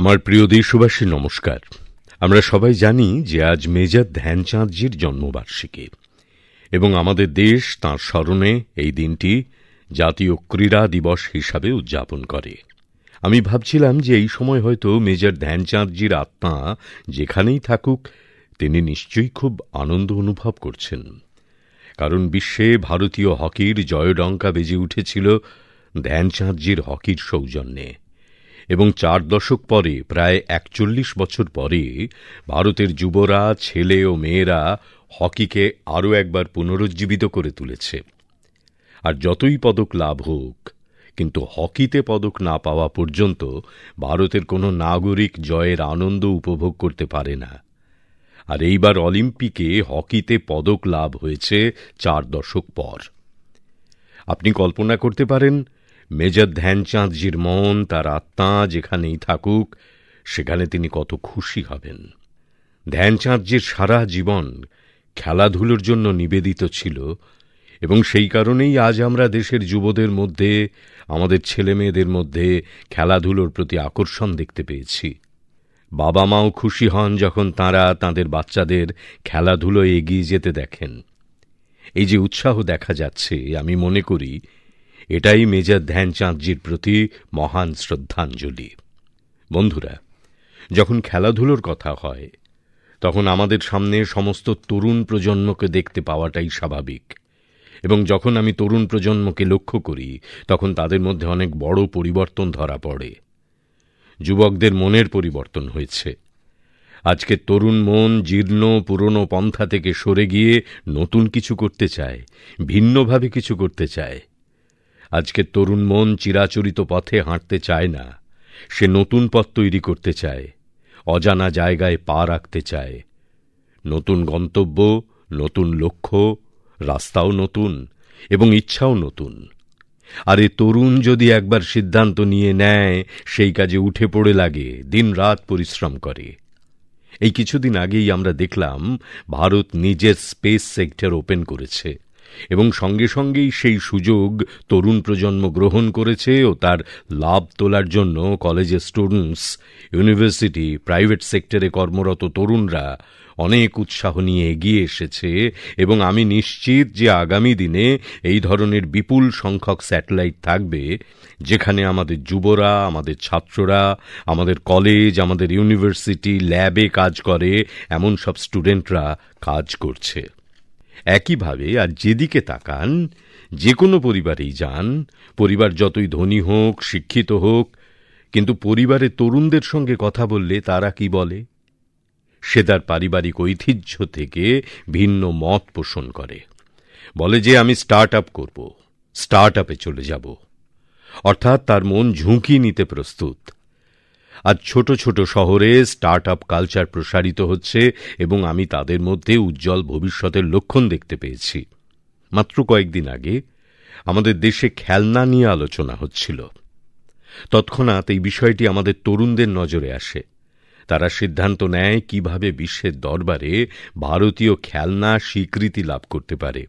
আমার প্রিয় দেশবাসী নমস্কার আমরা সবাই জানি যে আজ মেজর ধ্যানচাঁদজির জন্মবার্ষিকী এবং আমাদের দেশ তাঁর স্মরণে এই দিনটি জাতীয় ক্রীড়া দিবস হিসাবে উদযাপন করে আমি ভাবছিলাম যে এই সময় হয়তো মেজর ধ্যানচাঁদজির আত্মা যেখানেই থাকুক তিনি নিশ্চয়ই খুব আনন্দ অনুভব করছেন কারণ বিশ্বে ভারতীয় হকির জয়ডঙ্কা বেজে উঠেছিল ধ্যানচাঁদজির হকির সৌজন্যে এবং চার দশক পরে প্রায় একচল্লিশ বছর পরে ভারতের যুবরা ছেলে ও মেয়েরা হকিকে আরও একবার পুনরুজ্জীবিত করে তুলেছে আর যতই পদক লাভ হোক কিন্তু হকিতে পদক না পাওয়া পর্যন্ত ভারতের কোনো নাগরিক জয়ের আনন্দ উপভোগ করতে পারে না আর এইবার অলিম্পিকে হকিতে পদক লাভ হয়েছে চার দশক পর আপনি কল্পনা করতে পারেন মেজর ধ্যানচাঁদজির মন তার আত্মা যেখানেই থাকুক সেখানে তিনি কত খুশি হবেন ধ্যানচাঁদজির সারা জীবন খেলাধুলোর জন্য নিবেদিত ছিল এবং সেই কারণেই আজ আমরা দেশের যুবদের মধ্যে আমাদের ছেলেমেয়েদের মধ্যে খেলাধুলোর প্রতি আকর্ষণ দেখতে পেয়েছি বাবা মাও খুশি হন যখন তারা তাদের বাচ্চাদের খেলাধুলো এগিয়ে যেতে দেখেন এই যে উৎসাহ দেখা যাচ্ছে আমি মনে করি এটাই মেজর ধ্যানচাঁদজির প্রতি মহান শ্রদ্ধাঞ্জলি বন্ধুরা যখন খেলাধুলোর কথা হয় তখন আমাদের সামনে সমস্ত তরুণ প্রজন্মকে দেখতে পাওয়াটাই স্বাভাবিক এবং যখন আমি তরুণ প্রজন্মকে লক্ষ্য করি তখন তাদের মধ্যে অনেক বড় পরিবর্তন ধরা পড়ে যুবকদের মনের পরিবর্তন হয়েছে আজকে তরুণ মন জীর্ণ পুরনো পন্থা থেকে সরে গিয়ে নতুন কিছু করতে চায় ভিন্নভাবে কিছু করতে চায় আজকে তরুণ মন চিরাচরিত পথে হাঁটতে চায় না সে নতুন পথ তৈরি করতে চায় অজানা জায়গায় পা রাখতে চায় নতুন গন্তব্য নতুন লক্ষ্য রাস্তাও নতুন এবং ইচ্ছাও নতুন আর এ তরুণ যদি একবার সিদ্ধান্ত নিয়ে নেয় সেই কাজে উঠে পড়ে লাগে দিন রাত পরিশ্রম করে এই কিছুদিন আগেই আমরা দেখলাম ভারত নিজের স্পেস সেক্টর ওপেন করেছে এবং সঙ্গে সঙ্গেই সেই সুযোগ তরুণ প্রজন্ম গ্রহণ করেছে ও তার লাভ তোলার জন্য কলেজের স্টুডেন্টস ইউনিভার্সিটি প্রাইভেট সেক্টরে কর্মরত তরুণরা অনেক উৎসাহ নিয়ে এগিয়ে এসেছে এবং আমি নিশ্চিত যে আগামী দিনে এই ধরনের বিপুল সংখ্যক স্যাটেলাইট থাকবে যেখানে আমাদের যুবরা আমাদের ছাত্ররা আমাদের কলেজ আমাদের ইউনিভার্সিটি ল্যাবে কাজ করে এমন সব স্টুডেন্টরা কাজ করছে একইভাবে আর যেদিকে তাকান যে কোনো পরিবারেই যান পরিবার যতই ধনী হোক শিক্ষিত হোক কিন্তু পরিবারে তরুণদের সঙ্গে কথা বললে তারা কি বলে সে তার পারিবারিক ঐতিহ্য থেকে ভিন্ন মত পোষণ করে বলে যে আমি স্টার্ট আপ করব স্টার্ট আপে চলে যাব অর্থাৎ তার মন ঝুঁকি নিতে প্রস্তুত আজ ছোট ছোট শহরে স্টার্ট আপ কালচার প্রসারিত হচ্ছে এবং আমি তাদের মধ্যে উজ্জ্বল ভবিষ্যতের লক্ষণ দেখতে পেয়েছি মাত্র কয়েকদিন আগে আমাদের দেশে খেলনা নিয়ে আলোচনা হচ্ছিল তৎক্ষণাৎ এই বিষয়টি আমাদের তরুণদের নজরে আসে তারা সিদ্ধান্ত নেয় কিভাবে বিশ্বের দরবারে ভারতীয় খেলনা স্বীকৃতি লাভ করতে পারে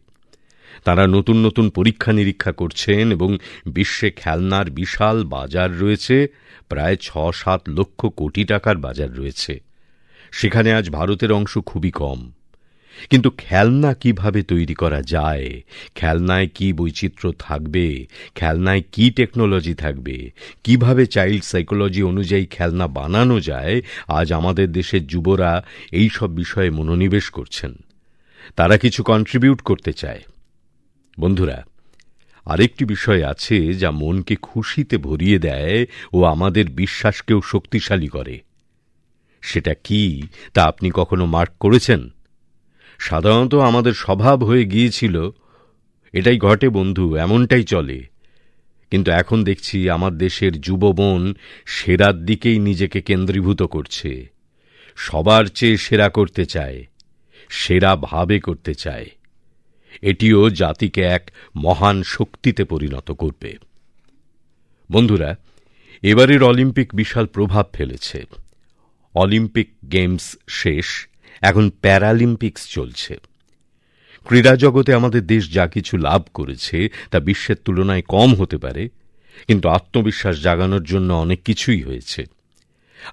তারা নতুন নতুন পরীক্ষা নিরীক্ষা করছেন এবং বিশ্বে খেলনার বিশাল বাজার রয়েছে প্রায় ছ সাত লক্ষ কোটি টাকার বাজার রয়েছে সেখানে আজ ভারতের অংশ খুবই কম কিন্তু খেলনা কিভাবে তৈরি করা যায় খেলনায় কি বৈচিত্র্য থাকবে খেলনায় কি টেকনোলজি থাকবে কিভাবে চাইল্ড সাইকোলজি অনুযায়ী খেলনা বানানো যায় আজ আমাদের দেশের যুবরা এই সব বিষয়ে মনোনিবেশ করছেন তারা কিছু কন্ট্রিবিউট করতে চায় বন্ধুরা আরেকটি বিষয় আছে যা মনকে খুশিতে ভরিয়ে দেয় ও আমাদের বিশ্বাসকেও শক্তিশালী করে সেটা কি তা আপনি কখনো মার্ক করেছেন সাধারণত আমাদের স্বভাব হয়ে গিয়েছিল এটাই ঘটে বন্ধু এমনটাই চলে কিন্তু এখন দেখছি আমার দেশের যুব বোন সেরার দিকেই নিজেকে কেন্দ্রীভূত করছে সবার চেয়ে সেরা করতে চায় সেরা ভাবে করতে চায় এটিও জাতিকে এক মহান শক্তিতে পরিণত করবে বন্ধুরা এবারের অলিম্পিক বিশাল প্রভাব ফেলেছে অলিম্পিক গেমস শেষ এখন প্যারালিম্পিক্স চলছে ক্রীড়া জগতে আমাদের দেশ যা কিছু লাভ করেছে তা বিশ্বের তুলনায় কম হতে পারে কিন্তু আত্মবিশ্বাস জাগানোর জন্য অনেক কিছুই হয়েছে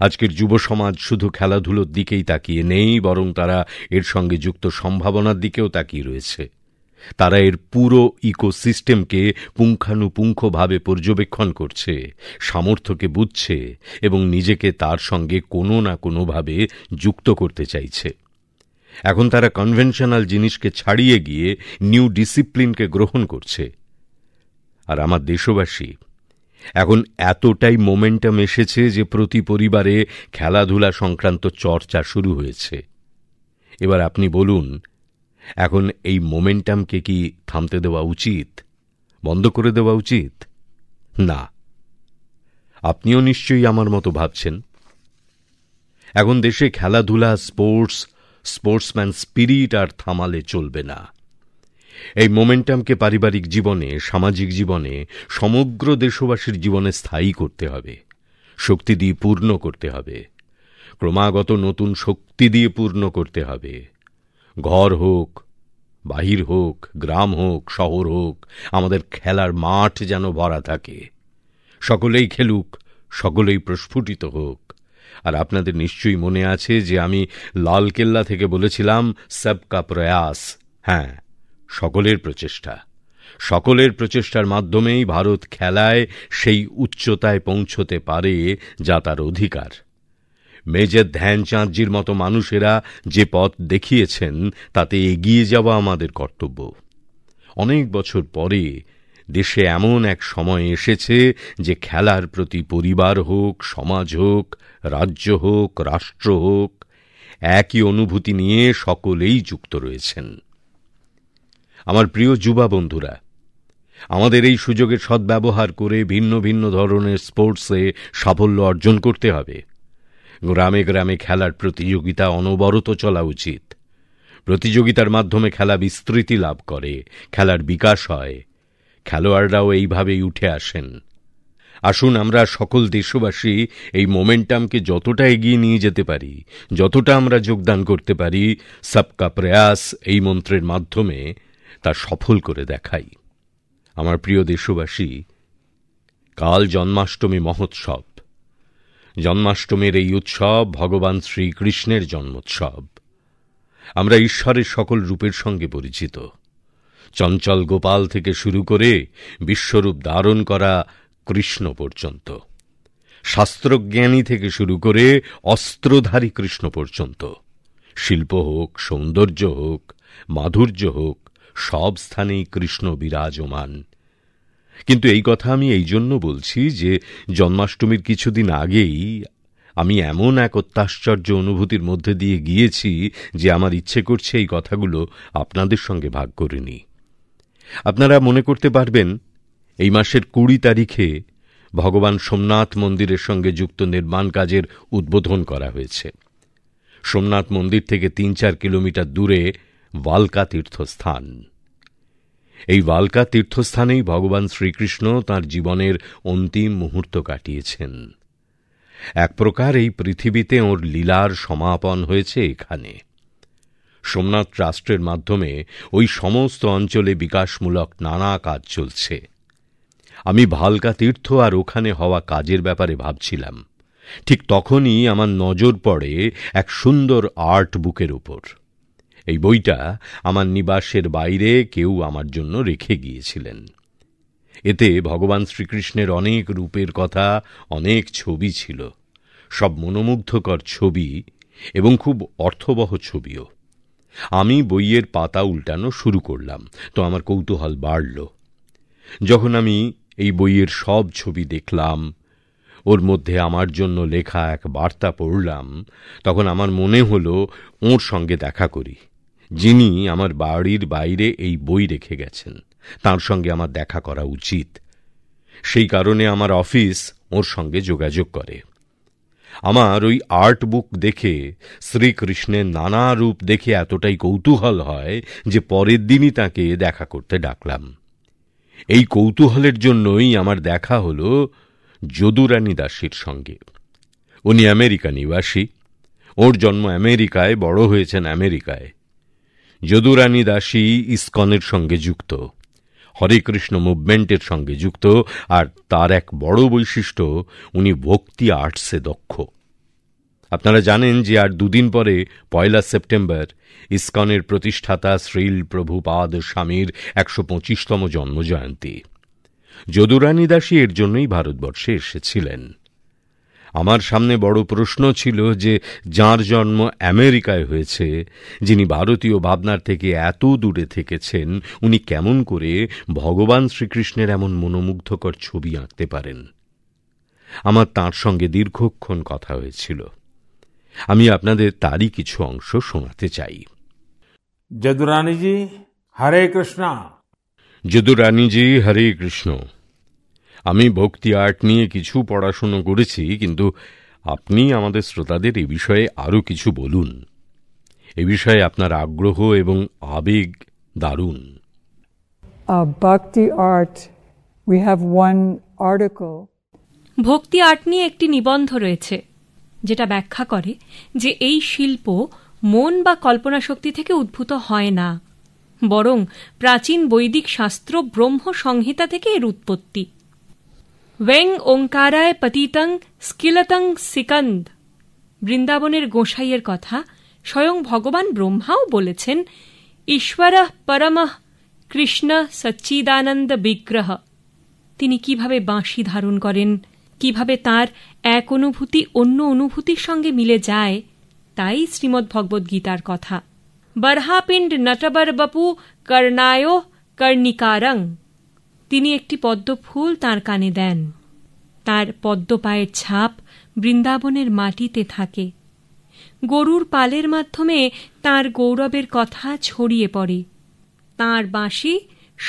আজকের যুব সমাজ শুধু খেলাধুলোর দিকেই তাকিয়ে নেই বরং তারা এর সঙ্গে যুক্ত সম্ভাবনার দিকেও তাকিয়ে রয়েছে তারা এর পুরো ইকোসিস্টেমকে পুঙ্খানুপুঙ্খভাবে পর্যবেক্ষণ করছে সামর্থ্যকে বুঝছে এবং নিজেকে তার সঙ্গে কোনো না কোনোভাবে যুক্ত করতে চাইছে এখন তারা কনভেনশনাল জিনিসকে ছাড়িয়ে গিয়ে নিউ ডিসিপ্লিনকে গ্রহণ করছে আর আমার দেশবাসী এখন এতটাই মোমেন্টাম এসেছে যে প্রতি পরিবারে খেলাধুলা সংক্রান্ত চর্চা শুরু হয়েছে এবার আপনি বলুন এখন এই মোমেন্টামকে কি থামতে দেওয়া উচিত বন্ধ করে দেওয়া উচিত না আপনিও নিশ্চয়ই আমার মতো ভাবছেন এখন দেশে খেলাধুলা স্পোর্টস স্পোর্টসম্যান স্পিরিট আর থামালে চলবে না এই মোমেন্টামকে পারিবারিক জীবনে সামাজিক জীবনে সমগ্র দেশবাসীর জীবনে স্থায়ী করতে হবে শক্তি দিয়ে পূর্ণ করতে হবে ক্রমাগত নতুন শক্তি দিয়ে পূর্ণ করতে হবে ঘর হোক বাহির হোক গ্রাম হোক শহর হোক আমাদের খেলার মাঠ যেন ভরা থাকে সকলেই খেলুক সকলেই প্রস্ফুটিত হোক আর আপনাদের নিশ্চয়ই মনে আছে যে আমি লালকেল্লা থেকে বলেছিলাম সবকা প্রয়াস হ্যাঁ সকলের প্রচেষ্টা সকলের প্রচেষ্টার মাধ্যমেই ভারত খেলায় সেই উচ্চতায় পৌঁছতে পারে যা তার অধিকার মেজর ধ্যানচাঁদজির মতো মানুষেরা যে পথ দেখিয়েছেন তাতে এগিয়ে যাওয়া আমাদের কর্তব্য অনেক বছর পরে দেশে এমন এক সময় এসেছে যে খেলার প্রতি পরিবার হোক সমাজ হোক রাজ্য হোক রাষ্ট্র হোক একই অনুভূতি নিয়ে সকলেই যুক্ত রয়েছেন আমার প্রিয় যুবা বন্ধুরা আমাদের এই সুযোগের সদ্ব্যবহার করে ভিন্ন ভিন্ন ধরনের স্পোর্টসে সাফল্য অর্জন করতে হবে গ্রামে গ্রামে খেলার প্রতিযোগিতা অনবরত চলা উচিত প্রতিযোগিতার মাধ্যমে খেলা বিস্তৃতি লাভ করে খেলার বিকাশ হয় খেলোয়াড়রাও এইভাবেই উঠে আসেন আসুন আমরা সকল দেশবাসী এই মোমেন্টামকে যতটা এগিয়ে নিয়ে যেতে পারি যতটা আমরা যোগদান করতে পারি সবকা প্রয়াস এই মন্ত্রের মাধ্যমে তা সফল করে দেখাই আমার প্রিয় দেশবাসী কাল জন্মাষ্টমী মহোৎসব জন্মাষ্টমীর এই উৎসব ভগবান শ্রীকৃষ্ণের জন্মোৎসব আমরা ঈশ্বরের সকল রূপের সঙ্গে পরিচিত চঞ্চল গোপাল থেকে শুরু করে বিশ্বরূপ ধারণ করা কৃষ্ণ পর্যন্ত শাস্ত্রজ্ঞানী থেকে শুরু করে অস্ত্রধারী কৃষ্ণ পর্যন্ত শিল্প হোক সৌন্দর্য হোক মাধুর্য হোক সব স্থানেই কৃষ্ণ বিরাজমান কিন্তু এই কথা আমি এই জন্য বলছি যে জন্মাষ্টমীর কিছুদিন আগেই আমি এমন এক অত্যাশ্চর্য অনুভূতির মধ্যে দিয়ে গিয়েছি যে আমার ইচ্ছে করছে এই কথাগুলো আপনাদের সঙ্গে ভাগ করে নিই আপনারা মনে করতে পারবেন এই মাসের কুড়ি তারিখে ভগবান সোমনাথ মন্দিরের সঙ্গে যুক্ত নির্মাণ কাজের উদ্বোধন করা হয়েছে সোমনাথ মন্দির থেকে তিন চার কিলোমিটার দূরে ওয়ালকা তীর্থস্থান এই ভালকা তীর্থস্থানেই ভগবান শ্রীকৃষ্ণ তার জীবনের অন্তিম মুহূর্ত কাটিয়েছেন এক প্রকার এই পৃথিবীতে ওর লীলার সমাপন হয়েছে এখানে সোমনাথ ট্রাস্টের মাধ্যমে ওই সমস্ত অঞ্চলে বিকাশমূলক নানা কাজ চলছে আমি ভালকা তীর্থ আর ওখানে হওয়া কাজের ব্যাপারে ভাবছিলাম ঠিক তখনই আমার নজর পড়ে এক সুন্দর আর্ট বুকের উপর এই বইটা আমার নিবাসের বাইরে কেউ আমার জন্য রেখে গিয়েছিলেন এতে ভগবান শ্রীকৃষ্ণের অনেক রূপের কথা অনেক ছবি ছিল সব মনোমুগ্ধকর ছবি এবং খুব অর্থবহ ছবিও আমি বইয়ের পাতা উল্টানো শুরু করলাম তো আমার কৌতূহল বাড়ল যখন আমি এই বইয়ের সব ছবি দেখলাম ওর মধ্যে আমার জন্য লেখা এক বার্তা পড়লাম তখন আমার মনে হল ওর সঙ্গে দেখা করি যিনি আমার বাড়ির বাইরে এই বই রেখে গেছেন তার সঙ্গে আমার দেখা করা উচিত সেই কারণে আমার অফিস ওর সঙ্গে যোগাযোগ করে আমার ওই আর্ট বুক দেখে শ্রীকৃষ্ণের নানা রূপ দেখে এতটাই কৌতূহল হয় যে পরের দিনই তাকে দেখা করতে ডাকলাম এই কৌতূহলের জন্যই আমার দেখা হল যদুরানী দাসীর সঙ্গে উনি আমেরিকা নিবাসী ওর জন্ম আমেরিকায় বড় হয়েছেন আমেরিকায় যদুরানী দাসী ইস্কনের সঙ্গে যুক্ত হরে কৃষ্ণ মুভমেন্টের সঙ্গে যুক্ত আর তার এক বড় বৈশিষ্ট্য উনি ভক্তি আর্টসে দক্ষ আপনারা জানেন যে আর দুদিন পরে পয়লা সেপ্টেম্বর ইস্কনের প্রতিষ্ঠাতা শ্রীল প্রভুপাদ স্বামীর একশো পঁচিশতম জন্মজয়ন্তী যদুরানী দাসী এর জন্যই ভারতবর্ষে এসেছিলেন আমার সামনে বড় প্রশ্ন ছিল যে যার জন্ম আমেরিকায় হয়েছে যিনি ভারতীয় ভাবনার থেকে এত দূরে থেকেছেন উনি কেমন করে ভগবান শ্রীকৃষ্ণের এমন মনোমুগ্ধকর ছবি আঁকতে পারেন আমার তাঁর সঙ্গে দীর্ঘক্ষণ কথা হয়েছিল আমি আপনাদের তারই কিছু অংশ শোনাতে চাই যদুরানীজি হরে কৃষ্ণ যদুরানীজি হরে কৃষ্ণ আমি ভক্তি আর্ট নিয়ে কিছু পড়াশুনো করেছি কিন্তু আপনি আমাদের শ্রোতাদের এ বিষয়ে আরও কিছু বলুন এ বিষয়ে আপনার আগ্রহ এবং আবেগ দারুণ ভক্তি art we have one article bhakti art নিয়ে একটি নিবন্ধ রয়েছে যেটা ব্যাখ্যা করে যে এই শিল্প মন বা কল্পনা শক্তি থেকে উদ্ভূত হয় না বরং প্রাচীন বৈদিক শাস্ত্র ব্রহ্ম সংহিতা থেকে এর উৎপত্তি ওয়েং ওঙ্কারায় পতিতং স্কিলতং সিকন্দ বৃন্দাবনের গোসাইয়ের কথা স্বয়ং ভগবান ব্রহ্মাও বলেছেন ঈশ্বর পরম কৃষ্ণ সচ্চিদানন্দ বিগ্রহ তিনি কিভাবে বাঁশি ধারণ করেন কিভাবে তার এক অনুভূতি অন্য অনুভূতির সঙ্গে মিলে যায় তাই শ্রীমদ্ ভগবদ্গীতার কথা বরহাপিণ্ড নটবর বপু কর্ণায় কর্ণিকারং তিনি একটি পদ্ম ফুল তাঁর কানে দেন তার পদ্মপায়ের ছাপ বৃন্দাবনের মাটিতে থাকে গরুর পালের মাধ্যমে তার গৌরবের কথা ছড়িয়ে পড়ে তার বাঁশি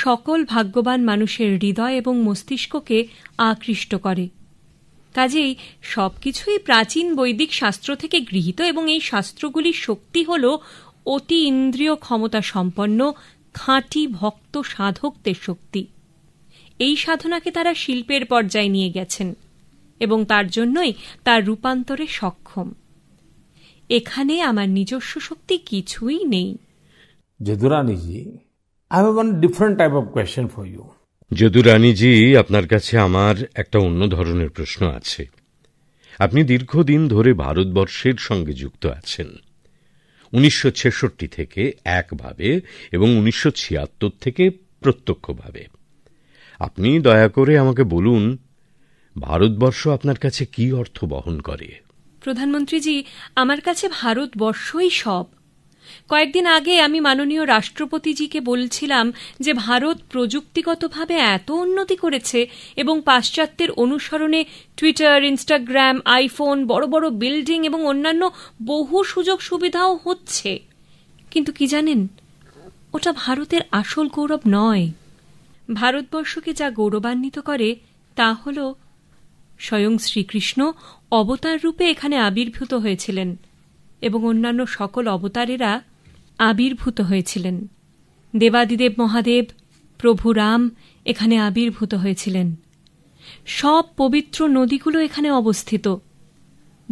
সকল ভাগ্যবান মানুষের হৃদয় এবং মস্তিষ্ককে আকৃষ্ট করে কাজেই সবকিছুই প্রাচীন বৈদিক শাস্ত্র থেকে গৃহীত এবং এই শাস্ত্রগুলির শক্তি হল অতি ইন্দ্রিয় ক্ষমতা সম্পন্ন খাঁটি ভক্ত সাধকদের শক্তি এই সাধনাকে তারা শিল্পের পর্যায়ে নিয়ে গেছেন এবং তার জন্যই তার রূপান্তরে সক্ষম এখানে আমার নিজস্ব শক্তি কিছুই নেই Jadurani ji I have one different type of question for you Jadurani ji আপনার কাছে আমার একটা অন্য ধরনের প্রশ্ন আছে আপনি দীর্ঘদিন ধরে ভারতবর্ষের সঙ্গে যুক্ত আছেন উনিশশো থেকে একভাবে এবং উনিশশো থেকে প্রত্যক্ষভাবে আপনি দয়া করে আমাকে বলুন ভারতবর্ষ আপনার কাছে কি অর্থ বহন করে প্রধানমন্ত্রীজি আমার কাছে ভারতবর্ষই সব কয়েকদিন আগে আমি মাননীয় রাষ্ট্রপতিজিকে বলছিলাম যে ভারত প্রযুক্তিগতভাবে এত উন্নতি করেছে এবং পাশ্চাত্যের অনুসরণে টুইটার ইনস্টাগ্রাম আইফোন বড় বড় বিল্ডিং এবং অন্যান্য বহু সুযোগ সুবিধাও হচ্ছে কিন্তু কি জানেন ওটা ভারতের আসল গৌরব নয় ভারতবর্ষকে যা গৌরবান্বিত করে তা হল স্বয়ং শ্রীকৃষ্ণ অবতার রূপে এখানে আবির্ভূত হয়েছিলেন এবং অন্যান্য সকল অবতারেরা আবির্ভূত হয়েছিলেন দেবাদিদেব মহাদেব প্রভু রাম এখানে আবির্ভূত হয়েছিলেন সব পবিত্র নদীগুলো এখানে অবস্থিত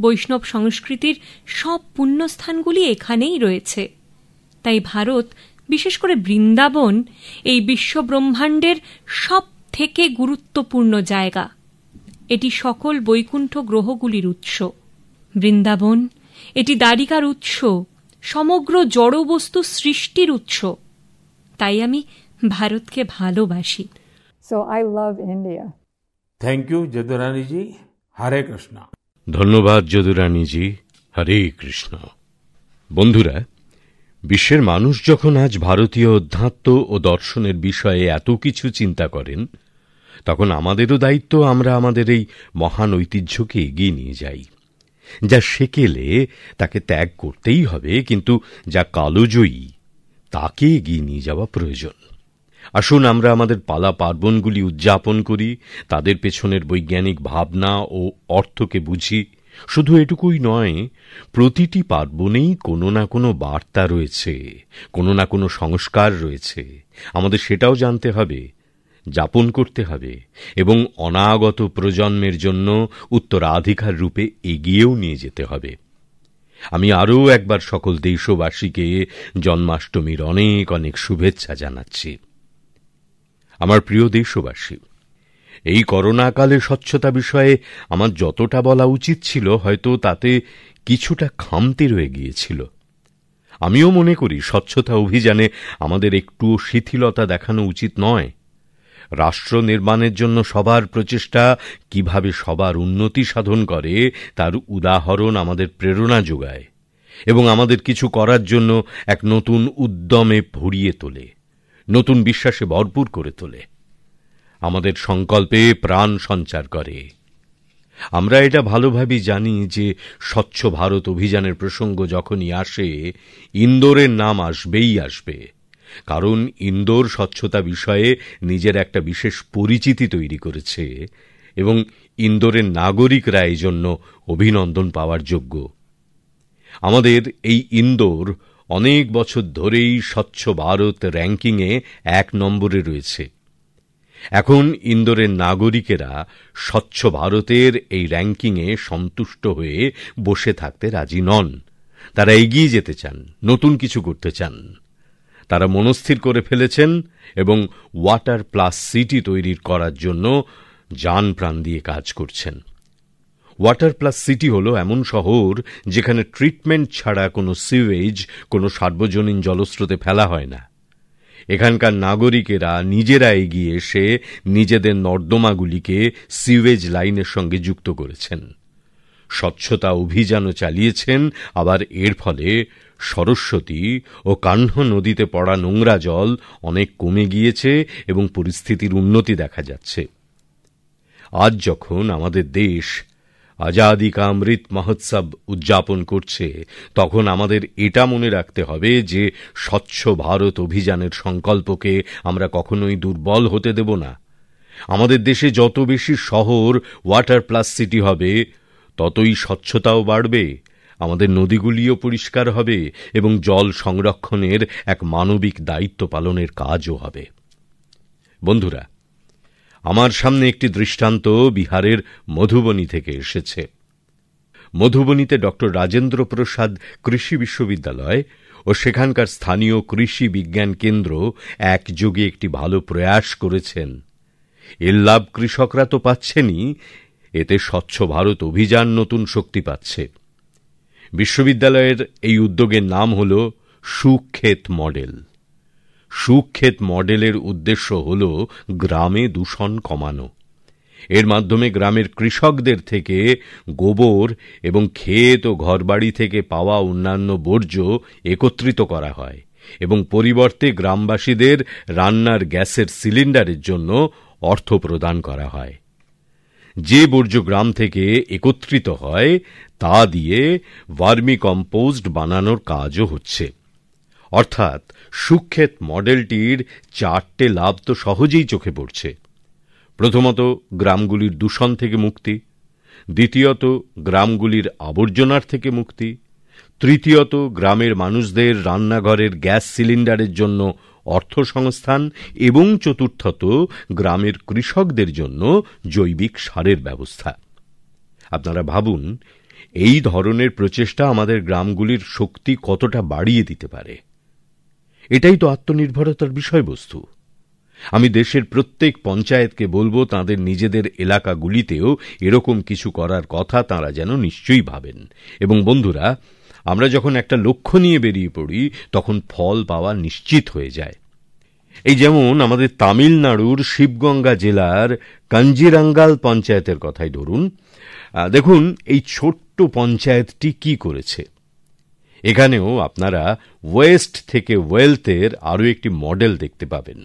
বৈষ্ণব সংস্কৃতির সব পুণ্যস্থানগুলি এখানেই রয়েছে তাই ভারত বিশেষ করে বৃন্দাবন এই বিশ্বব্রহ্মাণ্ডের সব থেকে গুরুত্বপূর্ণ জায়গা এটি সকল বৈকুণ্ঠ গ্রহগুলির উৎস বৃন্দাবন এটি দ্বারিকার উৎস সমগ্র জড়বস্তু সৃষ্টির উৎস তাই আমি ভারতকে ভালোবাসি so I love India thank you Jadurani ji Hare Krishna ধন্যবাদ যদুরানীজি হরে কৃষ্ণ বন্ধুরা বিশ্বের মানুষ যখন আজ ভারতীয় অধ্যাত্ম ও দর্শনের বিষয়ে এত কিছু চিন্তা করেন তখন আমাদেরও দায়িত্ব আমরা আমাদের এই মহান ঐতিহ্যকে এগিয়ে নিয়ে যাই যা সেকেলে তাকে ত্যাগ করতেই হবে কিন্তু যা কালোজয়ী তাকে এগিয়ে নিয়ে যাওয়া প্রয়োজন আসুন আমরা আমাদের পালা পার্বণগুলি উদযাপন করি তাদের পেছনের বৈজ্ঞানিক ভাবনা ও অর্থকে বুঝি শুধু এটুকুই নয় প্রতিটি পার্বণেই কোনো না কোনো বার্তা রয়েছে কোনো না কোনো সংস্কার রয়েছে আমাদের সেটাও জানতে হবে যাপন করতে হবে এবং অনাগত প্রজন্মের জন্য উত্তরাধিকার রূপে এগিয়েও নিয়ে যেতে হবে আমি আরও একবার সকল দেশবাসীকে জন্মাষ্টমীর অনেক অনেক শুভেচ্ছা জানাচ্ছি আমার প্রিয় দেশবাসী এই করোনাকালে স্বচ্ছতা বিষয়ে আমার যতটা বলা উচিত ছিল হয়তো তাতে কিছুটা খামতি রয়ে গিয়েছিল আমিও মনে করি স্বচ্ছতা অভিযানে আমাদের একটুও শিথিলতা দেখানো উচিত নয় রাষ্ট্র নির্মাণের জন্য সবার প্রচেষ্টা কিভাবে সবার উন্নতি সাধন করে তার উদাহরণ আমাদের প্রেরণা যোগায় এবং আমাদের কিছু করার জন্য এক নতুন উদ্যমে ভরিয়ে তোলে নতুন বিশ্বাসে ভরপুর করে তোলে আমাদের সংকল্পে প্রাণ সঞ্চার করে আমরা এটা ভালোভাবেই জানি যে স্বচ্ছ ভারত অভিযানের প্রসঙ্গ যখনই আসে ইন্দোরের নাম আসবেই আসবে কারণ ইন্দোর স্বচ্ছতা বিষয়ে নিজের একটা বিশেষ পরিচিতি তৈরি করেছে এবং ইন্দোরের নাগরিকরা এই জন্য অভিনন্দন পাওয়ার যোগ্য আমাদের এই ইন্দোর অনেক বছর ধরেই স্বচ্ছ ভারত র্যাঙ্কিংয়ে এক নম্বরে রয়েছে এখন ইন্দোরের নাগরিকেরা স্বচ্ছ ভারতের এই র্যাঙ্কিংয়ে সন্তুষ্ট হয়ে বসে থাকতে রাজি নন তারা এগিয়ে যেতে চান নতুন কিছু করতে চান তারা মনস্থির করে ফেলেছেন এবং ওয়াটার প্লাস সিটি তৈরির করার জন্য যান প্রাণ দিয়ে কাজ করছেন ওয়াটার প্লাস সিটি হল এমন শহর যেখানে ট্রিটমেন্ট ছাড়া কোনো সিউয়েজ কোনো সার্বজনীন জলস্রোতে ফেলা হয় না এখানকার নাগরিকেরা নিজেরা এগিয়ে এসে নিজেদের নর্দমাগুলিকে সিউয়েজ লাইনের সঙ্গে যুক্ত করেছেন স্বচ্ছতা অভিযানও চালিয়েছেন আবার এর ফলে সরস্বতী ও কাহ্ন নদীতে পড়া নোংরা জল অনেক কমে গিয়েছে এবং পরিস্থিতির উন্নতি দেখা যাচ্ছে আজ যখন আমাদের দেশ আজাদি কা অমৃত মহোৎসব উদযাপন করছে তখন আমাদের এটা মনে রাখতে হবে যে স্বচ্ছ ভারত অভিযানের সংকল্পকে আমরা কখনোই দুর্বল হতে দেব না আমাদের দেশে যত বেশি শহর ওয়াটার প্লাস সিটি হবে ততই স্বচ্ছতাও বাড়বে আমাদের নদীগুলিও পরিষ্কার হবে এবং জল সংরক্ষণের এক মানবিক দায়িত্ব পালনের কাজও হবে বন্ধুরা আমার সামনে একটি দৃষ্টান্ত বিহারের মধুবনী থেকে এসেছে মধুবনীতে ডক্টর রাজেন্দ্র প্রসাদ কৃষি বিশ্ববিদ্যালয় ও সেখানকার স্থানীয় কৃষি বিজ্ঞান কেন্দ্র একযোগে একটি ভালো প্রয়াস করেছেন এর লাভ কৃষকরা তো পাচ্ছেনই এতে স্বচ্ছ ভারত অভিযান নতুন শক্তি পাচ্ছে বিশ্ববিদ্যালয়ের এই উদ্যোগের নাম হল সুক্ষেত মডেল সুক্ষেত মডেলের উদ্দেশ্য হল গ্রামে দূষণ কমানো এর মাধ্যমে গ্রামের কৃষকদের থেকে গোবর এবং ক্ষেত ও ঘরবাড়ি থেকে পাওয়া অন্যান্য বর্জ্য একত্রিত করা হয় এবং পরিবর্তে গ্রামবাসীদের রান্নার গ্যাসের সিলিন্ডারের জন্য অর্থ প্রদান করা হয় যে বর্জ্য গ্রাম থেকে একত্রিত হয় তা দিয়ে ভার্মি কম্পোস্ট বানানোর কাজও হচ্ছে অর্থাৎ সুক্ষেত মডেলটির চারটে লাভ তো সহজেই চোখে পড়ছে প্রথমত গ্রামগুলির দূষণ থেকে মুক্তি দ্বিতীয়ত গ্রামগুলির আবর্জনার থেকে মুক্তি তৃতীয়ত গ্রামের মানুষদের রান্নাঘরের গ্যাস সিলিন্ডারের জন্য অর্থ সংস্থান এবং চতুর্থত গ্রামের কৃষকদের জন্য জৈবিক সারের ব্যবস্থা আপনারা ভাবুন এই ধরনের প্রচেষ্টা আমাদের গ্রামগুলির শক্তি কতটা বাড়িয়ে দিতে পারে এটাই তো আত্মনির্ভরতার বিষয়বস্তু আমি দেশের প্রত্যেক পঞ্চায়েতকে বলবো তাঁদের নিজেদের এলাকাগুলিতেও এরকম কিছু করার কথা তাঁরা যেন নিশ্চয়ই ভাবেন এবং বন্ধুরা আমরা যখন একটা লক্ষ্য নিয়ে বেরিয়ে পড়ি তখন ফল পাওয়া নিশ্চিত হয়ে যায় এই যেমন আমাদের তামিলনাড়ুর শিবগঙ্গা জেলার কাঞ্জিরাঙ্গাল পঞ্চায়েতের কথাই ধরুন দেখুন এই ছোট্ট পঞ্চায়েতটি কি করেছে এখানেও আপনারা ওয়েস্ট থেকে ওয়েলথের আরও একটি মডেল দেখতে পাবেন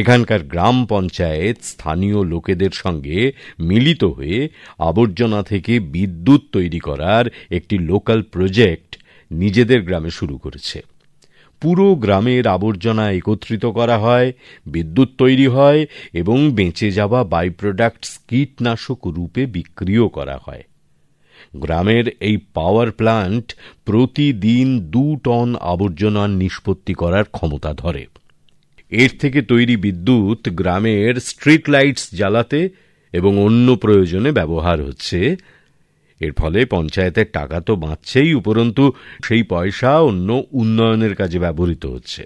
এখানকার গ্রাম পঞ্চায়েত স্থানীয় লোকেদের সঙ্গে মিলিত হয়ে আবর্জনা থেকে বিদ্যুৎ তৈরি করার একটি লোকাল প্রজেক্ট নিজেদের গ্রামে শুরু করেছে পুরো গ্রামের আবর্জনা একত্রিত করা হয় বিদ্যুৎ তৈরি হয় এবং বেঁচে যাওয়া বাই প্রোডাক্টস কীটনাশক রূপে বিক্রিও করা হয় গ্রামের এই পাওয়ার প্লান্ট প্রতিদিন দু টন আবর্জনা নিষ্পত্তি করার ক্ষমতা ধরে এর থেকে তৈরি বিদ্যুৎ গ্রামের স্ট্রিট লাইটস জ্বালাতে এবং অন্য প্রয়োজনে ব্যবহার হচ্ছে এর ফলে পঞ্চায়েতের টাকা তো বাঁচছেই উপরন্তু সেই পয়সা অন্য উন্নয়নের কাজে ব্যবহৃত হচ্ছে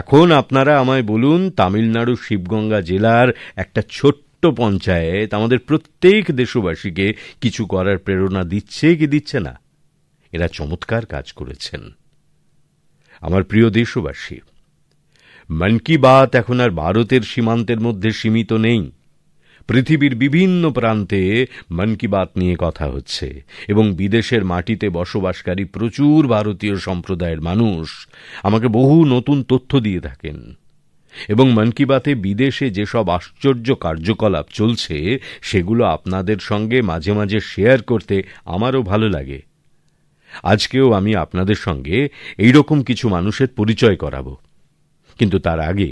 এখন আপনারা আমায় বলুন তামিলনাড়ু শিবগঙ্গা জেলার একটা ছোট্ট পঞ্চায়েত আমাদের প্রত্যেক দেশবাসীকে কিছু করার প্রেরণা দিচ্ছে কি দিচ্ছে না এরা চমৎকার কাজ করেছেন আমার প্রিয় দেশবাসী মন কি বাত এখন আর ভারতের সীমান্তের মধ্যে সীমিত নেই পৃথিবীর বিভিন্ন প্রান্তে মন কি বাত নিয়ে কথা হচ্ছে এবং বিদেশের মাটিতে বসবাসকারী প্রচুর ভারতীয় সম্প্রদায়ের মানুষ আমাকে বহু নতুন তথ্য দিয়ে থাকেন এবং মন কি বাতে বিদেশে যেসব আশ্চর্য কার্যকলাপ চলছে সেগুলো আপনাদের সঙ্গে মাঝে মাঝে শেয়ার করতে আমারও ভালো লাগে আজকেও আমি আপনাদের সঙ্গে এইরকম কিছু মানুষের পরিচয় করাব কিন্তু তার আগে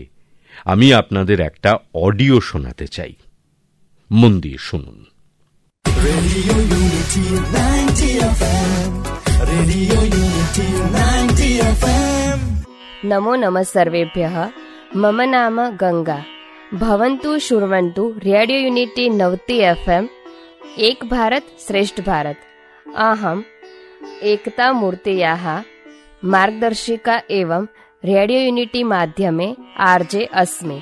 আমি আপনাদের একটা অডিও শোনাতে চাই মন দিয়ে শুনুন নমো নম সর্বেভ্য मम नाम गंगा भवन्तु शृण्वन्तु रेडियो यूनिटी नवति एफ एम एक भारत श्रेष्ठ भारत अहम् एकतामूर्तयाः मार्गदर्शिका एवं रेडियो यूनिटी माध्यमे आर्जे अस्मि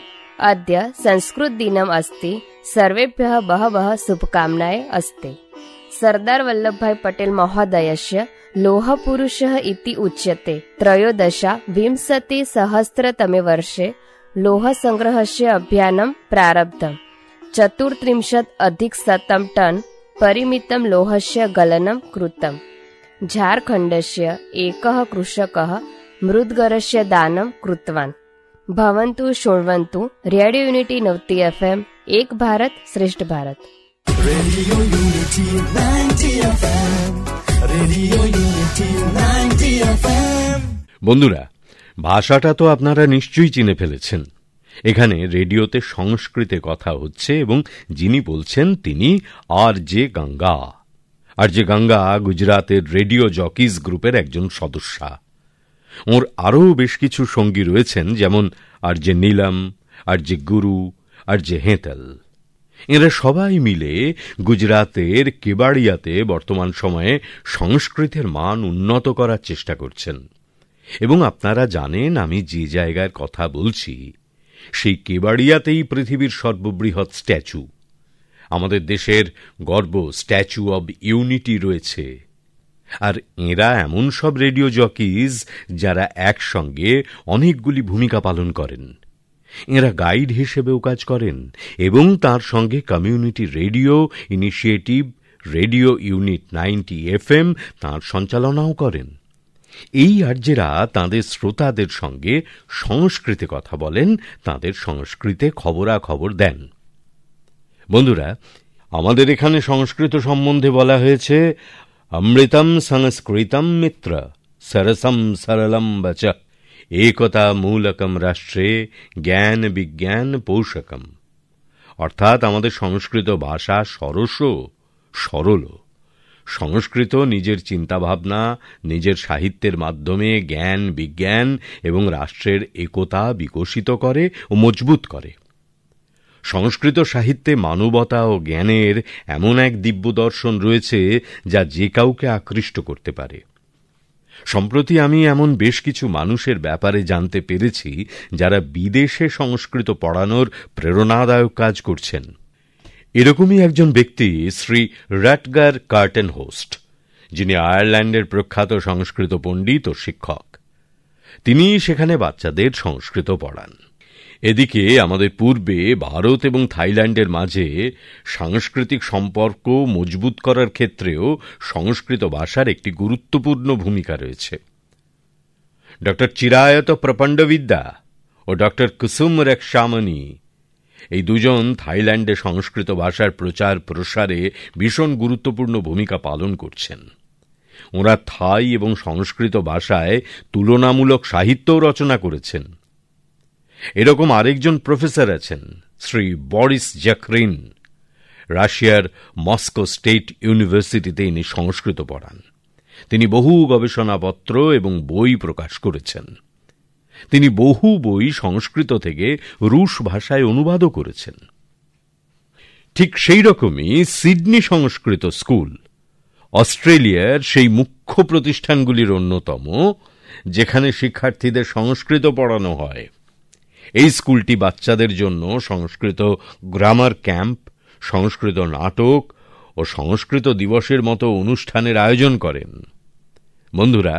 अद्य संस्कृतदिनम् अस्ति सर्वेभ्यः बहवः शुभकामनाएं अस्ति सरदार वल्लभभाई पटेल महोदयस्य लोहपुरुषः इति उच्यते त्रयोदशा सहस्रतमे वर्षे लोहसङ्ग्रहस्य अभियानं प्रारब्धम् चतुर्त्रिंशत् अधिकशतं टन् परिमितं लोहस्य गलनं कृतम् झारखण्डस्य एकः कृषकः मृद्गरस्य दानं कृतवान् भवन्तु शृण्वन्तु रेडियो युनिटी नवति एफ् एम् एक भारत श्रेष्ठ भारत বন্ধুরা ভাষাটা তো আপনারা নিশ্চয়ই চিনে ফেলেছেন এখানে রেডিওতে সংস্কৃতে কথা হচ্ছে এবং যিনি বলছেন তিনি R J Ganga R J Ganga গুজরাতের রেডিও জকিজ গ্রুপের একজন সদস্যা ওর আরও বেশ কিছু সঙ্গী রয়েছেন যেমন R J Neelam R J Guru R J হেঁতেল এরা সবাই মিলে গুজরাতের কেবাড়িয়াতে বর্তমান সময়ে সংস্কৃতের মান উন্নত করার চেষ্টা করছেন এবং আপনারা জানেন আমি যে জায়গার কথা বলছি সেই কেবাড়িয়াতেই পৃথিবীর সর্ববৃহৎ স্ট্যাচু আমাদের দেশের গর্ব স্ট্যাচু অব ইউনিটি রয়েছে আর এরা এমন সব রেডিও জকিজ যারা একসঙ্গে অনেকগুলি ভূমিকা পালন করেন এরা গাইড হিসেবেও কাজ করেন এবং তার সঙ্গে community radio initiative radio unit ninety M তাঁর সঞ্চালনাও করেন এই আর্যেরা তাদের শ্রোতাদের সঙ্গে সংস্কৃতে কথা বলেন তাদের সংস্কৃতে খবরাখবর দেন বন্ধুরা আমাদের এখানে সংস্কৃত সম্বন্ধে বলা হয়েছে অমৃতম সংস্কৃতম মিত্র সরসম সরলম বচ একতা মূলকম রাষ্ট্রে জ্ঞান বিজ্ঞান পোষকম অর্থাৎ আমাদের সংস্কৃত ভাষা সরস সরল সংস্কৃত নিজের চিন্তাভাবনা নিজের সাহিত্যের মাধ্যমে জ্ঞান বিজ্ঞান এবং রাষ্ট্রের একতা বিকশিত করে ও মজবুত করে সংস্কৃত সাহিত্যে মানবতা ও জ্ঞানের এমন এক দিব্য দর্শন রয়েছে যা যে কাউকে আকৃষ্ট করতে পারে সম্প্রতি আমি এমন বেশ কিছু মানুষের ব্যাপারে জানতে পেরেছি যারা বিদেশে সংস্কৃত পড়ানোর প্রেরণাদায়ক কাজ করছেন এরকমই একজন ব্যক্তি শ্রী র্যাটগার কার্টেন হোস্ট যিনি আয়ারল্যান্ডের প্রখ্যাত সংস্কৃত পণ্ডিত ও শিক্ষক তিনি সেখানে বাচ্চাদের সংস্কৃত পড়ান এদিকে আমাদের পূর্বে ভারত এবং থাইল্যান্ডের মাঝে সাংস্কৃতিক সম্পর্ক মজবুত করার ক্ষেত্রেও সংস্কৃত ভাষার একটি গুরুত্বপূর্ণ ভূমিকা রয়েছে ড চিরায়ত প্রপণ্ডবিদ্যা ও ড কুসুম রেকসামনি এই দুজন থাইল্যান্ডে সংস্কৃত ভাষার প্রচার প্রসারে ভীষণ গুরুত্বপূর্ণ ভূমিকা পালন করছেন ওঁরা থাই এবং সংস্কৃত ভাষায় তুলনামূলক সাহিত্যও রচনা করেছেন এরকম আরেকজন প্রফেসর আছেন শ্রী বরিস জাকরিন রাশিয়ার মস্কো স্টেট ইউনিভার্সিটিতে ইনি সংস্কৃত পড়ান তিনি বহু গবেষণাপত্র এবং বই প্রকাশ করেছেন তিনি বহু বই সংস্কৃত থেকে রুশ ভাষায় অনুবাদও করেছেন ঠিক সেই রকমই সিডনি সংস্কৃত স্কুল অস্ট্রেলিয়ার সেই মুখ্য প্রতিষ্ঠানগুলির অন্যতম যেখানে শিক্ষার্থীদের সংস্কৃত পড়ানো হয় এই স্কুলটি বাচ্চাদের জন্য সংস্কৃত গ্রামার ক্যাম্প সংস্কৃত নাটক ও সংস্কৃত দিবসের মতো অনুষ্ঠানের আয়োজন করেন বন্ধুরা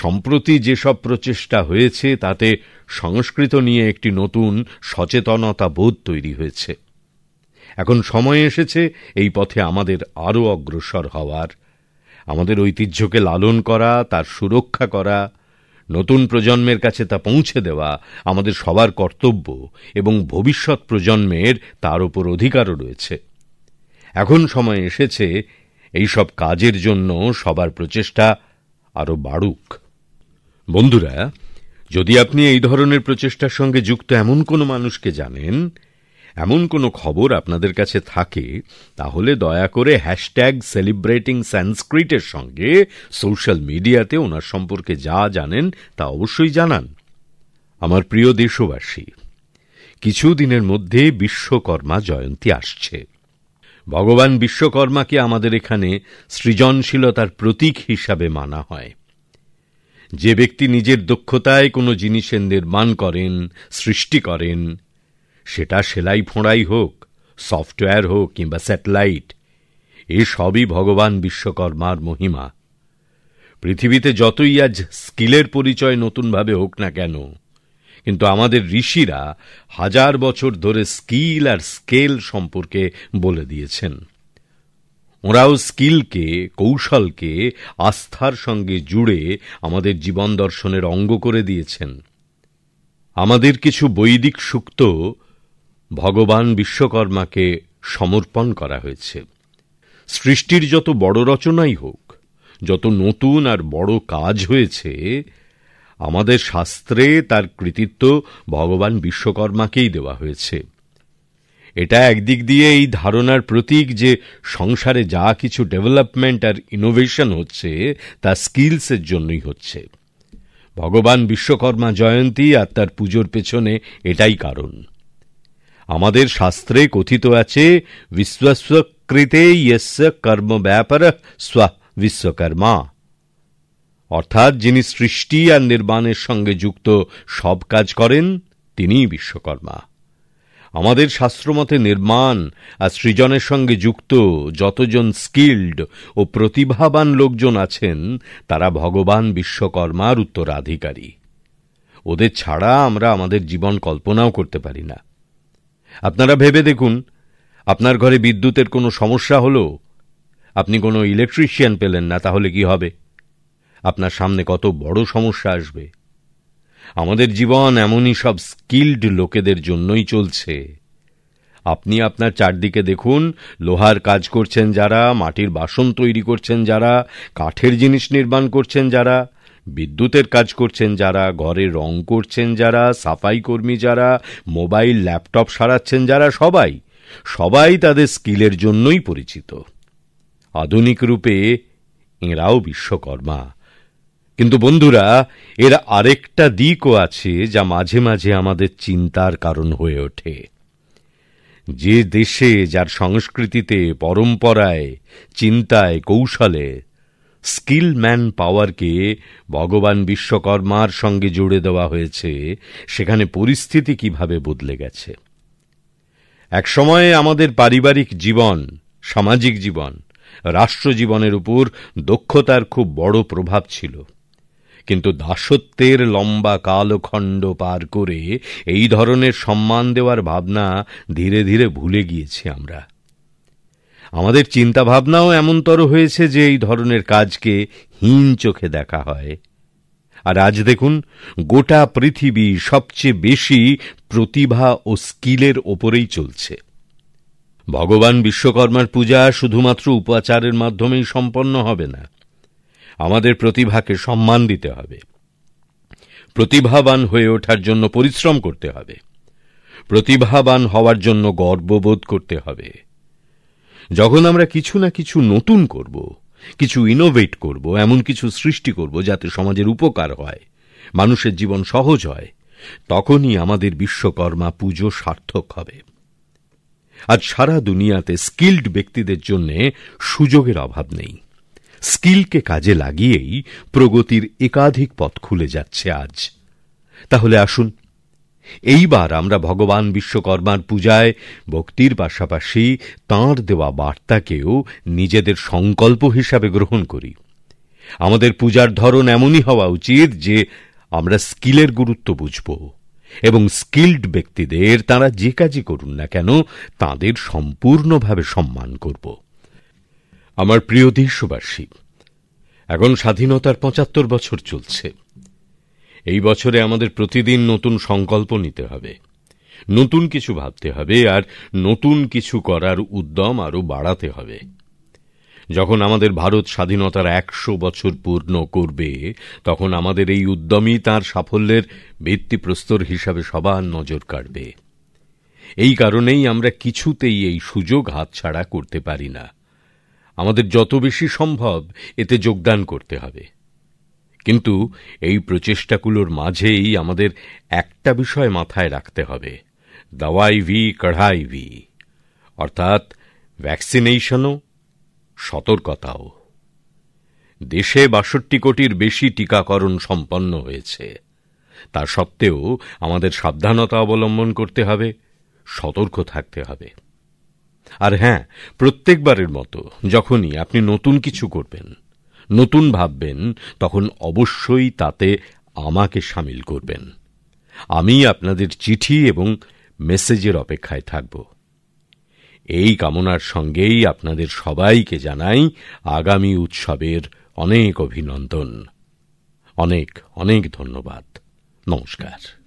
সম্প্রতি যেসব প্রচেষ্টা হয়েছে তাতে সংস্কৃত নিয়ে একটি নতুন সচেতনতা বোধ তৈরি হয়েছে এখন সময় এসেছে এই পথে আমাদের আরও অগ্রসর হওয়ার আমাদের ঐতিহ্যকে লালন করা তার সুরক্ষা করা নতুন প্রজন্মের কাছে তা পৌঁছে দেওয়া আমাদের সবার কর্তব্য এবং ভবিষ্যৎ প্রজন্মের তার ওপর অধিকারও রয়েছে এখন সময় এসেছে এইসব কাজের জন্য সবার প্রচেষ্টা আরও বাড়ুক বন্ধুরা যদি আপনি এই ধরনের প্রচেষ্টার সঙ্গে যুক্ত এমন কোনো মানুষকে জানেন এমন কোনো খবর আপনাদের কাছে থাকে তাহলে দয়া করে হ্যাশট্যাগ সেলিব্রেটিং সংস্কৃতের সঙ্গে সোশ্যাল মিডিয়াতে ওনার সম্পর্কে যা জানেন তা অবশ্যই জানান আমার প্রিয় দেশবাসী কিছুদিনের মধ্যে বিশ্বকর্মা জয়ন্তী আসছে ভগবান বিশ্বকর্মাকে আমাদের এখানে সৃজনশীলতার প্রতীক হিসাবে মানা হয় যে ব্যক্তি নিজের দক্ষতায় কোনো জিনিসের নির্মাণ করেন সৃষ্টি করেন সেটা সেলাই ফোঁড়াই হোক সফটওয়্যার হোক কিংবা স্যাটেলাইট এ সবই ভগবান বিশ্বকর্মার মহিমা পৃথিবীতে যতই আজ স্কিলের পরিচয় নতুনভাবে হোক না কেন কিন্তু আমাদের ঋষিরা হাজার বছর ধরে স্কিল আর স্কেল সম্পর্কে বলে দিয়েছেন ওরাও স্কিলকে কৌশলকে আস্থার সঙ্গে জুড়ে আমাদের জীবন দর্শনের অঙ্গ করে দিয়েছেন আমাদের কিছু বৈদিক সুক্ত ভগবান বিশ্বকর্মাকে সমর্পণ করা হয়েছে সৃষ্টির যত বড় রচনাই হোক যত নতুন আর বড় কাজ হয়েছে আমাদের শাস্ত্রে তার কৃতিত্ব ভগবান বিশ্বকর্মাকেই দেওয়া হয়েছে এটা একদিক দিয়ে এই ধারণার প্রতীক যে সংসারে যা কিছু ডেভেলপমেন্ট আর ইনোভেশন হচ্ছে তা স্কিলসের জন্যই হচ্ছে ভগবান বিশ্বকর্মা জয়ন্তী আর তার পুজোর পেছনে এটাই কারণ আমাদের শাস্ত্রে কথিত আছে বিশ্বস্বকৃতে ইয়স্য কর্ম ব্যাপার স্ব বিশ্বকর্মা অর্থাৎ যিনি সৃষ্টি আর নির্মাণের সঙ্গে যুক্ত সব কাজ করেন তিনিই বিশ্বকর্মা আমাদের শাস্ত্রমতে নির্মাণ আর সৃজনের সঙ্গে যুক্ত যতজন স্কিল্ড ও প্রতিভাবান লোকজন আছেন তারা ভগবান বিশ্বকর্মার উত্তরাধিকারী ওদের ছাড়া আমরা আমাদের জীবন কল্পনাও করতে পারি না আপনারা ভেবে দেখুন আপনার ঘরে বিদ্যুতের কোনো সমস্যা হলো আপনি কোনো ইলেকট্রিশিয়ান পেলেন না তাহলে কি হবে আপনার সামনে কত বড় সমস্যা আসবে আমাদের জীবন এমনই সব স্কিল্ড লোকেদের জন্যই চলছে আপনি আপনার চারদিকে দেখুন লোহার কাজ করছেন যারা মাটির বাসন তৈরি করছেন যারা কাঠের জিনিস নির্মাণ করছেন যারা বিদ্যুতের কাজ করছেন যারা ঘরে রং করছেন যারা সাফাই কর্মী যারা মোবাইল ল্যাপটপ সারাচ্ছেন যারা সবাই সবাই তাদের স্কিলের জন্যই পরিচিত আধুনিক রূপে এঁরাও বিশ্বকর্মা কিন্তু বন্ধুরা এর আরেকটা দিকও আছে যা মাঝে মাঝে আমাদের চিন্তার কারণ হয়ে ওঠে যে দেশে যার সংস্কৃতিতে পরম্পরায় চিন্তায় কৌশলে স্কিল ম্যান পাওয়ারকে ভগবান বিশ্বকর্মার সঙ্গে জুড়ে দেওয়া হয়েছে সেখানে পরিস্থিতি কিভাবে বদলে গেছে একসময়ে আমাদের পারিবারিক জীবন সামাজিক জীবন রাষ্ট্র জীবনের উপর দক্ষতার খুব বড় প্রভাব ছিল কিন্তু দাসত্বের লম্বা কালখণ্ড পার করে এই ধরনের সম্মান দেওয়ার ভাবনা ধীরে ধীরে ভুলে গিয়েছি আমরা আমাদের চিন্তাভাবনাও এমনতর হয়েছে যে এই ধরনের কাজকে হীন চোখে দেখা হয় আর আজ দেখুন গোটা পৃথিবী সবচেয়ে বেশি প্রতিভা ও স্কিলের ওপরেই চলছে ভগবান বিশ্বকর্মার পূজা শুধুমাত্র উপাচারের মাধ্যমেই সম্পন্ন হবে না আমাদের প্রতিভাকে সম্মান দিতে হবে প্রতিভাবান হয়ে ওঠার জন্য পরিশ্রম করতে হবে প্রতিভাবান হওয়ার জন্য গর্ববোধ করতে হবে যখন আমরা কিছু না কিছু নতুন করব কিছু ইনোভেট করব এমন কিছু সৃষ্টি করব যাতে সমাজের উপকার হয় মানুষের জীবন সহজ হয় তখনই আমাদের বিশ্বকর্মা পুজো সার্থক হবে আজ সারা দুনিয়াতে স্কিল্ড ব্যক্তিদের জন্যে সুযোগের অভাব নেই স্কিলকে কাজে লাগিয়েই প্রগতির একাধিক পথ খুলে যাচ্ছে আজ তাহলে আসুন এইবার আমরা ভগবান বিশ্বকর্মার পূজায় ভক্তির পাশাপাশি তাঁর দেওয়া বার্তাকেও নিজেদের সংকল্প হিসাবে গ্রহণ করি আমাদের পূজার ধরন এমনই হওয়া উচিত যে আমরা স্কিলের গুরুত্ব বুঝব এবং স্কিল্ড ব্যক্তিদের তারা যে কাজই করুন না কেন তাদের সম্পূর্ণভাবে সম্মান করব আমার প্রিয় দেশবাসী এখন স্বাধীনতার পঁচাত্তর বছর চলছে এই বছরে আমাদের প্রতিদিন নতুন সংকল্প নিতে হবে নতুন কিছু ভাবতে হবে আর নতুন কিছু করার উদ্যম আরও বাড়াতে হবে যখন আমাদের ভারত স্বাধীনতার একশো বছর পূর্ণ করবে তখন আমাদের এই উদ্যমই তার সাফল্যের ভিত্তিপ্রস্তর হিসাবে সবার নজর কাড়বে এই কারণেই আমরা কিছুতেই এই সুযোগ হাতছাড়া করতে পারি না আমাদের যত বেশি সম্ভব এতে যোগদান করতে হবে কিন্তু এই প্রচেষ্টাগুলোর মাঝেই আমাদের একটা বিষয় মাথায় রাখতে হবে দাওয়াই ভি কড়াই ভি অর্থাৎ ভ্যাকসিনেশনও সতর্কতাও দেশে বাষট্টি কোটির বেশি টিকাকরণ সম্পন্ন হয়েছে তা সত্ত্বেও আমাদের সাবধানতা অবলম্বন করতে হবে সতর্ক থাকতে হবে আর হ্যাঁ প্রত্যেকবারের মতো যখনই আপনি নতুন কিছু করবেন নতুন ভাববেন তখন অবশ্যই তাতে আমাকে সামিল করবেন আমি আপনাদের চিঠি এবং মেসেজের অপেক্ষায় থাকব এই কামনার সঙ্গেই আপনাদের সবাইকে জানাই আগামী উৎসবের অনেক অভিনন্দন অনেক অনেক ধন্যবাদ নমস্কার